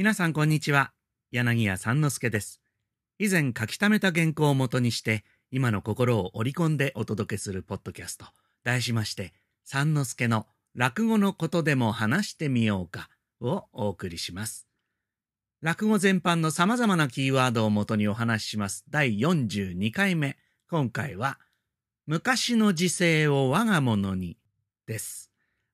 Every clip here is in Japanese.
皆さんこんにちは。柳家三之助です。以前書き溜めた原稿をもとにして、今の心を織り込んでお届けするポッドキャスト。題しまして、三之助の落語のことでも話してみようかをお送りします。落語全般の様々なキーワードをもとにお話しします。第42回目。今回は、昔の時世を我が物にです。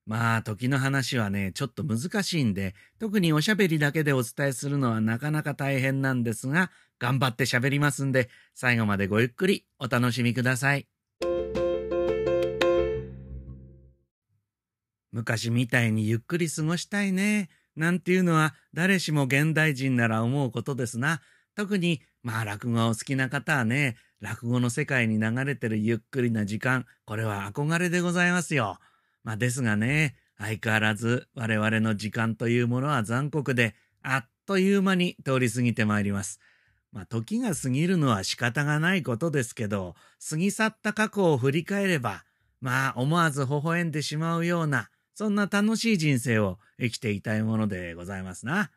まあ、時の話はね、ちょっと難しいんで、特におしゃべりだけでお伝えするのはなかなか大変なんですが、頑張って喋りますんで、最後までごゆっくりお楽しみください。昔みたいにゆっくり過ごしたいね、なんていうのは誰しも現代人なら思うことですな。特に、まあ落語お好きな方はね、落語の世界に流れてるゆっくりな時間、これは憧れでございますよ。まあですがね、相変わらず我々の時間というものは残酷で、あっという間に通り過ぎてまいります。まあ時が過ぎるのは仕方がないことですけど、過ぎ去った過去を振り返れば、まあ思わず微笑んでしまうような、そんな楽しい人生を生きていたいものでございますな。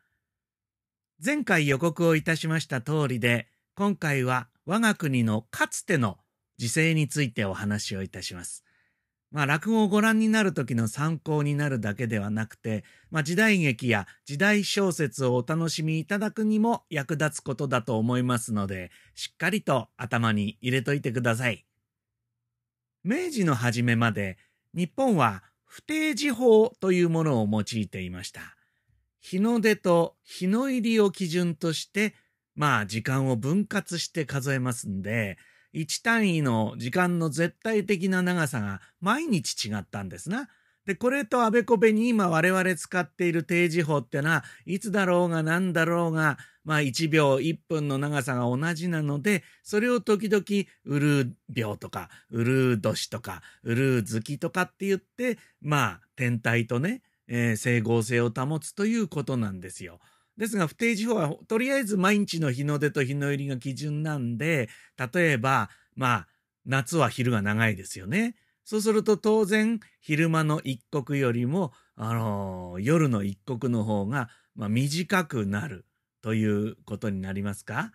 前回予告をいたしました通りで、今回は我が国のかつての時勢についてお話をいたします。まあ、落語をご覧になる時の参考になるだけではなくて、まあ、時代劇や時代小説をお楽しみいただくにも役立つことだと思いますので、しっかりと頭に入れといてください。明治の初めまで、日本は不定時法というものを用いていました。日の出と日の入りを基準として、まあ時間を分割して数えますんで、1単位の時間の絶対的な長さが毎日違ったんですな。で、これとあべこべに今我々使っている定時法ってのは、いつだろうが何だろうが、まあ1秒1分の長さが同じなので、それを時々うるう秒とか、うるう年とか、うるう月とかって言って、まあ天体とね、えー、整合性を保つということなんですよ。ですが不定時法はとりあえず毎日の日の出と日の入りが基準なんで例えばまあ夏は昼が長いですよね。そうすると当然昼間の一刻よりも、あのー、夜の一刻の方が、まあ、短くなるということになりますか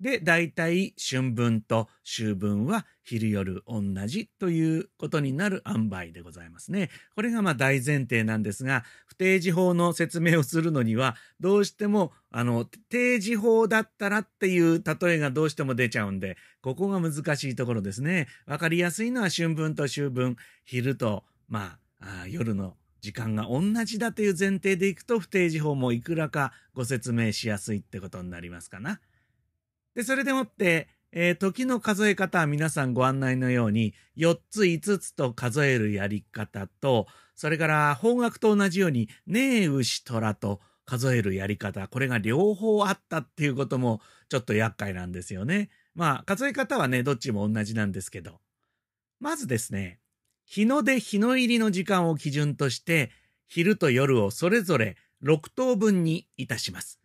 で、大体春分と秋分は昼夜同じということになる塩梅でございますね。これがまあ大前提なんですが、不定時法の説明をするのには、どうしても、あの、定時法だったらっていう例えがどうしても出ちゃうんで、ここが難しいところですね。わかりやすいのは春分と秋分、昼と、まあ、あ夜の時間が同じだという前提でいくと不定時法もいくらかご説明しやすいってことになりますかな。で、それでもって、えー、時の数え方は皆さんご案内のように、4つ5つと数えるやり方と、それから方角と同じように、ねえ牛虎と数えるやり方、これが両方あったっていうこともちょっと厄介なんですよね。まあ、数え方はね、どっちも同じなんですけど。まずですね、日の出日の入りの時間を基準として、昼と夜をそれぞれ6等分にいたします。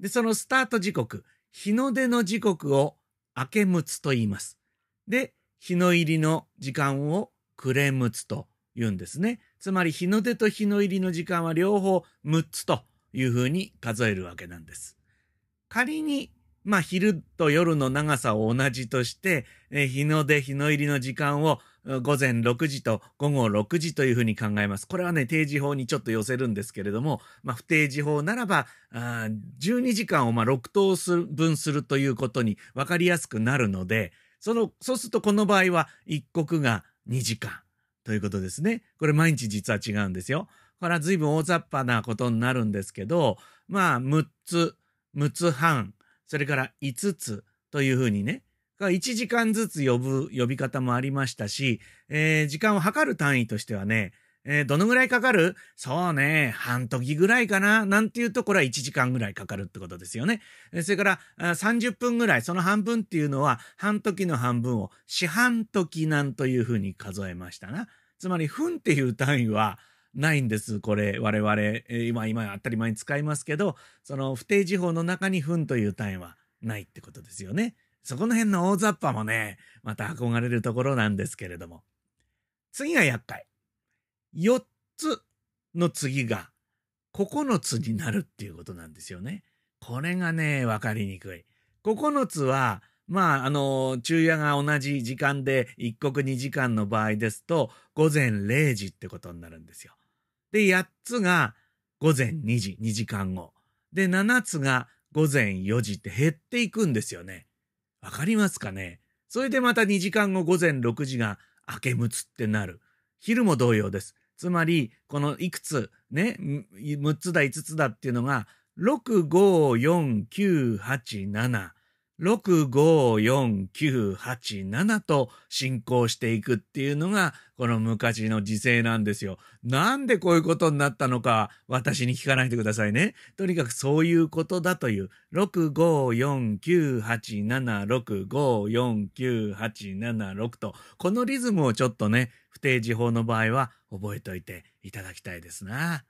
で、そのスタート時刻、日の出の時刻を明けむつと言います。で、日の入りの時間を暮れむつと言うんですね。つまり日の出と日の入りの時間は両方6つというふうに数えるわけなんです。仮に、まあ、昼と夜の長さを同じとして、え日の出、日の入りの時間を午前6時と午後6時というふうに考えます。これはね、定時法にちょっと寄せるんですけれども、まあ、不定時法ならば、あ12時間をま6等分するということに分かりやすくなるので、その、そうするとこの場合は、一刻が2時間ということですね。これ毎日実は違うんですよ。これは随分大雑把なことになるんですけど、まあ、6つ、6つ半、それから5つというふうにね、が1時間ずつ呼ぶ呼び方もありましたし、えー、時間を測る単位としてはね、えー、どのぐらいかかるそうね、半時ぐらいかななんていうと、これは1時間ぐらいかかるってことですよね。それから、30分ぐらい、その半分っていうのは、半時の半分を四半時なんというふうに数えましたな。つまり、分っていう単位は、ないんです。これ、我々、え今、今当たり前に使いますけど、その不定時法の中に分という単位はないってことですよね。そこの辺の大雑把もね、また憧れるところなんですけれども。次が厄介。4つの次が9つになるっていうことなんですよね。これがね、わかりにくい。9つは、まあ、あの、昼夜が同じ時間で一刻2時間の場合ですと、午前0時ってことになるんですよ。で、8つが午前2時、2時間後。で、7つが午前4時って減っていくんですよね。わかりますかねそれでまた2時間後午前6時が明けむつってなる。昼も同様です。つまり、このいくつ、ね、6つだ5つだっていうのが、6、5、4、9、8、7。65497と進行していくっていうのが、この昔の時勢なんですよ。なんでこういうことになったのか、私に聞かないでくださいね。とにかくそういうことだという、65497654987と、このリズムをちょっとね、不定時法の場合は覚えておいていただきたいですな。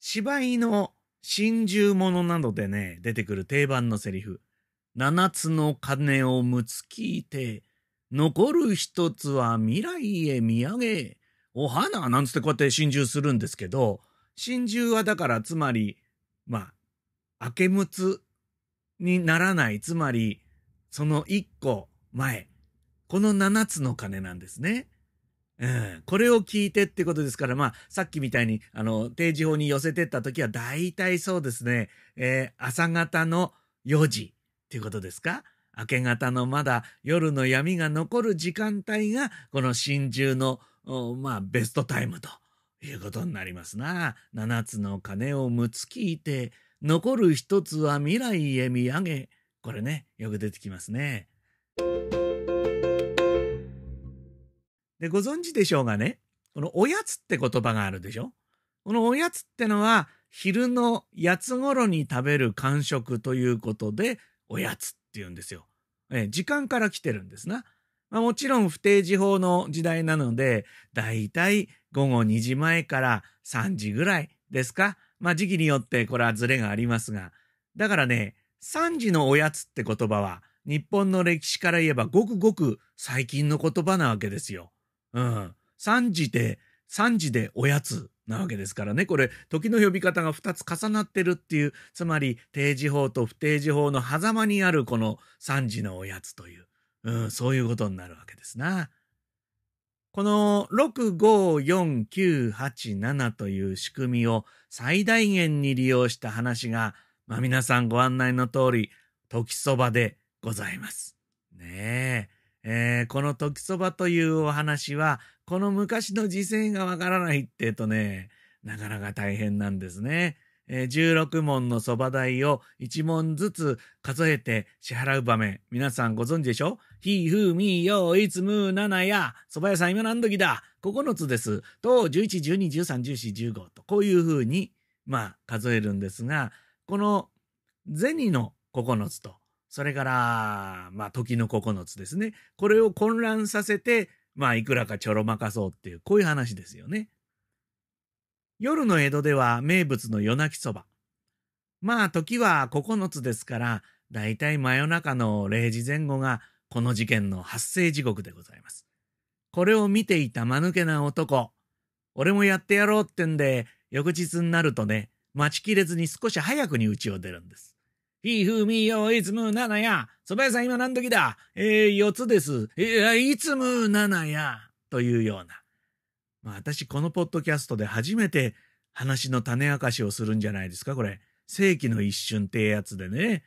芝居の真珠物などでね、出てくる定番のセリフ。七つの鐘をむつきいて、残る一つは未来へ見上げ、お花なんつってこうやって心中するんですけど、心中はだからつまり、まあ、明けむつにならない、つまり、その一個前、この七つの鐘なんですね。うん、これを聞いてってことですから、まあ、さっきみたいに、あの、定時法に寄せてった時は、大体そうですね、えー、朝方の4時、っていうことですか明け方のまだ夜の闇が残る時間帯がこの真珠のまあベストタイムということになりますな。7つの鐘を6つ聞いて残る1つは未来へ見上げこれねよく出てきますね。でご存知でしょうがねこのおやつって言葉があるでしょこのおやつってのは昼の八つ頃に食べる間食ということでおやつって言うんですよ。え時間から来てるんですな。まあ、もちろん不定時法の時代なので、だいたい午後2時前から3時ぐらいですか。まあ時期によってこれはズレがありますが。だからね、3時のおやつって言葉は、日本の歴史から言えばごくごく最近の言葉なわけですよ。うん。3時で、3時でおやつなわけですからねこれ時の呼び方が2つ重なってるっていうつまり定時法と不定時法の狭間にあるこの3時のおやつという、うん、そういうことになるわけですな。この654987という仕組みを最大限に利用した話が、まあ、皆さんご案内の通り時そばでございます。ねええー、この時そばというお話はこの昔の時世がわからないってとね、なかなか大変なんですね。えー、16問のそば代を1問ずつ数えて支払う場面。皆さんご存知でしょひ、ふ、み、よ、いつ、む、ななや、蕎麦屋さん今何時だ ?9 つです。と、11、12、13、14、15と、こういうふうに、まあ、数えるんですが、この銭の9つと、それから、まあ、時の9つですね。これを混乱させて、まあいくらかちょろまかそうっていう、こういう話ですよね。夜の江戸では名物の夜泣きそば。まあ時は9つですから、だいたい真夜中の0時前後がこの事件の発生時刻でございます。これを見ていた間抜けな男。俺もやってやろうってんで、翌日になるとね、待ちきれずに少し早くに家を出るんです。ひふみよ、いつむななや。蕎麦屋さん今何時だえー、四つです。いつむななや。というような。まあ、私、このポッドキャストで初めて話の種明かしをするんじゃないですか、これ。世紀の一瞬ってやつでね。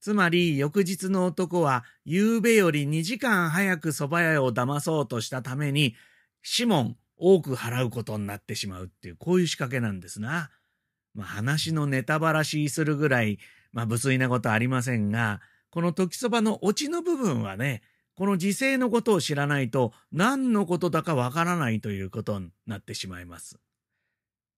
つまり、翌日の男は、夕べより2時間早く蕎麦屋を騙そうとしたために、指紋多く払うことになってしまうっていう、こういう仕掛けなんですな。まあ、話のネタばらしするぐらい、まあ、無粋なことありませんが、この時そばのオチの部分はね、この時勢のことを知らないと何のことだかわからないということになってしまいます。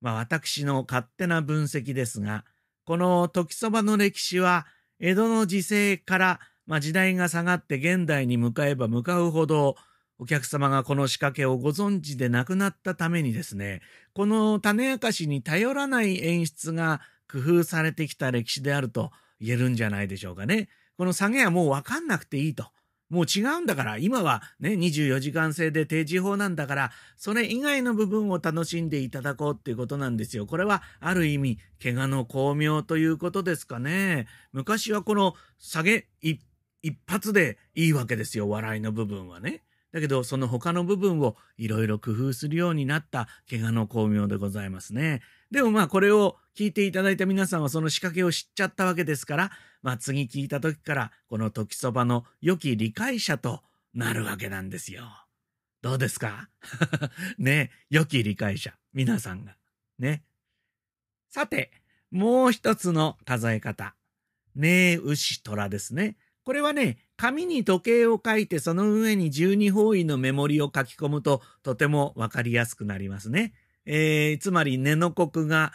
まあ私の勝手な分析ですが、この時そばの歴史は江戸の時勢から、まあ、時代が下がって現代に向かえば向かうほどお客様がこの仕掛けをご存知でなくなったためにですね、この種明かしに頼らない演出が工夫されてきた歴史であると言えるんじゃないでしょうかね。この下げはもうわかんなくていいと。もう違うんだから、今はね、24時間制で定時法なんだから、それ以外の部分を楽しんでいただこうっていうことなんですよ。これは、ある意味、怪我の巧妙ということですかね。昔はこの下げ一発でいいわけですよ、笑いの部分はね。だけど、その他の部分をいろいろ工夫するようになった怪我の巧妙でございますね。でもまあこれを聞いていただいた皆さんはその仕掛けを知っちゃったわけですから、まあ次聞いた時からこの時そばの良き理解者となるわけなんですよ。どうですか ね、良き理解者、皆さんが。ね。さて、もう一つの数え方。ねえ、牛、虎ですね。これはね、紙に時計を書いてその上に12方位のメモリを書き込むととてもわかりやすくなりますね。えー、つまり寝の国が、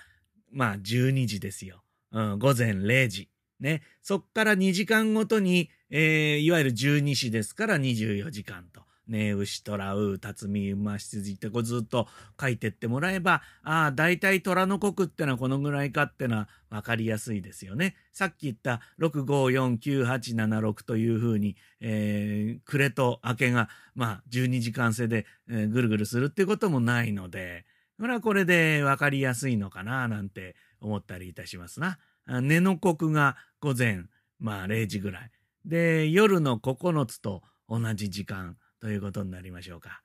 まあ12時ですよ。うん、午前0時。ね。そっから2時間ごとに、えー、いわゆる12時ですから24時間と。ねえ、牛、虎、う、辰巳、馬、羊ってこうずっと書いてってもらえば、ああ、大体虎の国ってのはこのぐらいかってのは分かりやすいですよね。さっき言った6549876というふうに、えー、暮れと明けが、まあ、12時間制で、えー、ぐるぐるするってこともないので、これはこれで分かりやすいのかな、なんて思ったりいたしますな。根の国が午前、まあ0時ぐらい。で、夜の9つと同じ時間。ということになりましょうか。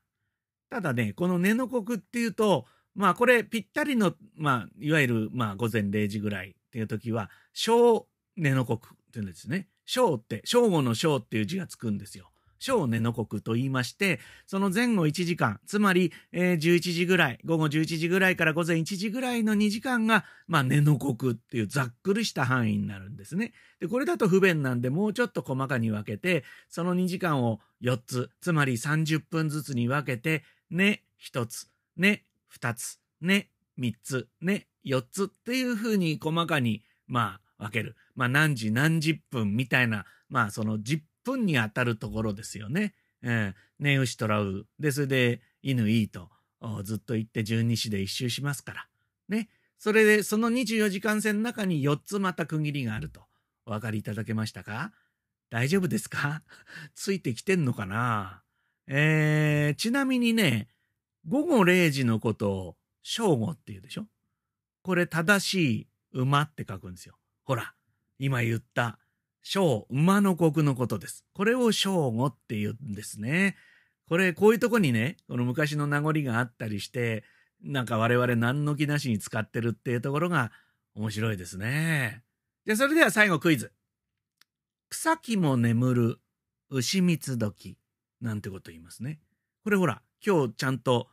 ただね、この根の刻っていうと、まあこれぴったりの、まあいわゆるまあ午前0時ぐらいっていう時は、小根の刻っていうんですね。小って、正午の小っていう字がつくんですよ。小根の国と言いまして、その前後1時間、つまり、えー、11時ぐらい、午後11時ぐらいから午前1時ぐらいの2時間が、まあ、根の国っていうざっくりした範囲になるんですね。で、これだと不便なんで、もうちょっと細かに分けて、その2時間を4つ、つまり30分ずつに分けて、ね、1つ、ね、2つ、ね、3つ、ね、4つっていうふうに細かに、まあ、分ける。まあ、何時何十分みたいな、まあ、その10分にあたるところですよね。うん、ねうとらう。で、それで、犬いいと、ずっと行って十二支で一周しますから。ね。それで、その24時間線の中に4つまた区切りがあると。お分かりいただけましたか大丈夫ですか ついてきてんのかなえー、ちなみにね、午後0時のことを正午って言うでしょこれ正しい馬って書くんですよ。ほら、今言った小、馬の国のことです。これを小語って言うんですね。これ、こういうとこにね、この昔の名残があったりして、なんか我々何の気なしに使ってるっていうところが面白いですね。じゃあそれでは最後クイズ。草木も眠る牛蜜時なんてこと言いますね。これほら、今日ちゃんと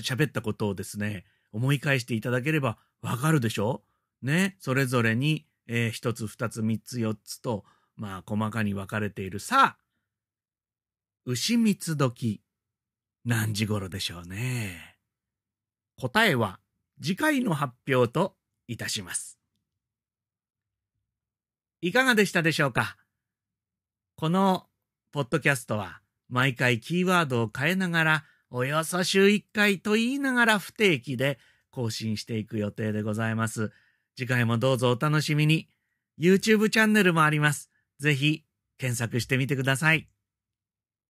喋ったことをですね、思い返していただければわかるでしょね、それぞれにえー、1つ、2つ、3つ、4つと、まあ、細かに分かれている。さあ、牛蜜時、何時頃でしょうね。答えは、次回の発表といたします。いかがでしたでしょうかこのポッドキャストは毎回キーワードを変えながらおよそ週1回と言いながら不定期で更新していく予定でございます。次回もどうぞお楽しみに。YouTube チャンネルもあります。ぜひ検索してみてください。